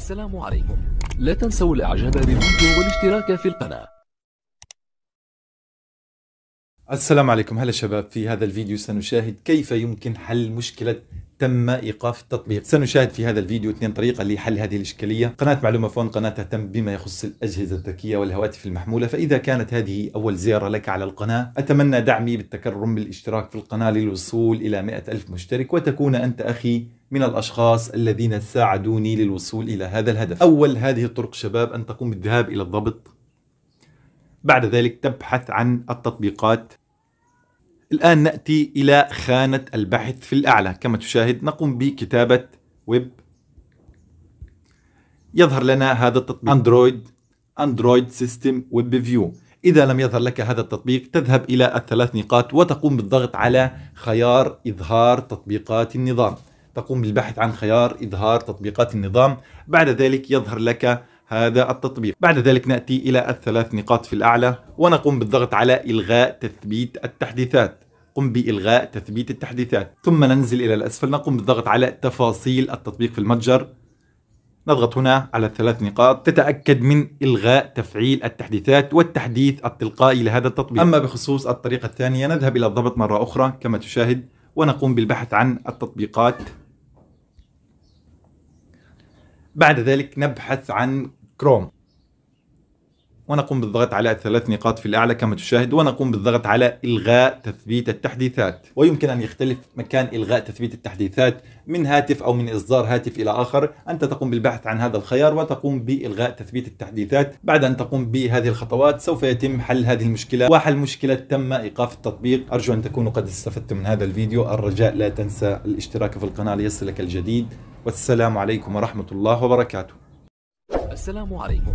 السلام عليكم لا تنسوا الاعجاب بالفيديو والاشتراك في القناة السلام عليكم هلا شباب في هذا الفيديو سنشاهد كيف يمكن حل مشكلة تم ايقاف التطبيق سنشاهد في هذا الفيديو اثنين طريقه لحل هذه الاشكاليه قناه معلومه فون قناه تهتم بما يخص الاجهزه الذكيه والهواتف المحموله فاذا كانت هذه اول زياره لك على القناه اتمنى دعمي بالتكرم بالاشتراك في القناه للوصول الى 100 الف مشترك وتكون انت اخي من الأشخاص الذين ساعدوني للوصول إلى هذا الهدف أول هذه الطرق شباب أن تقوم بالذهاب إلى الضبط بعد ذلك تبحث عن التطبيقات الآن نأتي إلى خانة البحث في الأعلى كما تشاهد نقوم بكتابة ويب يظهر لنا هذا التطبيق أندرويد أندرويد سيستم ويب فيو إذا لم يظهر لك هذا التطبيق تذهب إلى الثلاث نقاط وتقوم بالضغط على خيار إظهار تطبيقات النظام تقوم بالبحث عن خيار إظهار تطبيقات النظام بعد ذلك يظهر لك هذا التطبيق بعد ذلك نأتي إلى الثلاث نقاط في الأعلى ونقوم بالضغط على إلغاء تثبيت التحديثات قم بإلغاء تثبيت التحديثات ثم ننزل إلى الأسفل نقوم بالضغط على تفاصيل التطبيق في المتجر نضغط هنا على الثلاث نقاط تتأكد من إلغاء تفعيل التحديثات والتحديث التلقائي لهذا التطبيق أما بخصوص الطريقة الثانية نذهب إلى الضبط مرة أخرى كما تشاهد ونقوم بالبحث عن التطبيقات بعد ذلك نبحث عن كروم ونقوم بالضغط على ثلاث نقاط في الأعلى كما تشاهد ونقوم بالضغط على إلغاء تثبيت التحديثات ويمكن أن يختلف مكان إلغاء تثبيت التحديثات من هاتف أو من إصدار هاتف إلى آخر أنت تقوم بالبحث عن هذا الخيار وتقوم بإلغاء تثبيت التحديثات بعد أن تقوم بهذه الخطوات سوف يتم حل هذه المشكلة وحل مشكلة تم إيقاف التطبيق أرجو أن تكونوا قد استفدتم من هذا الفيديو الرجاء لا تنسى الاشتراك في القناة ليصلك الجديد والسلام عليكم ورحمة الله وبركاته السلام عليكم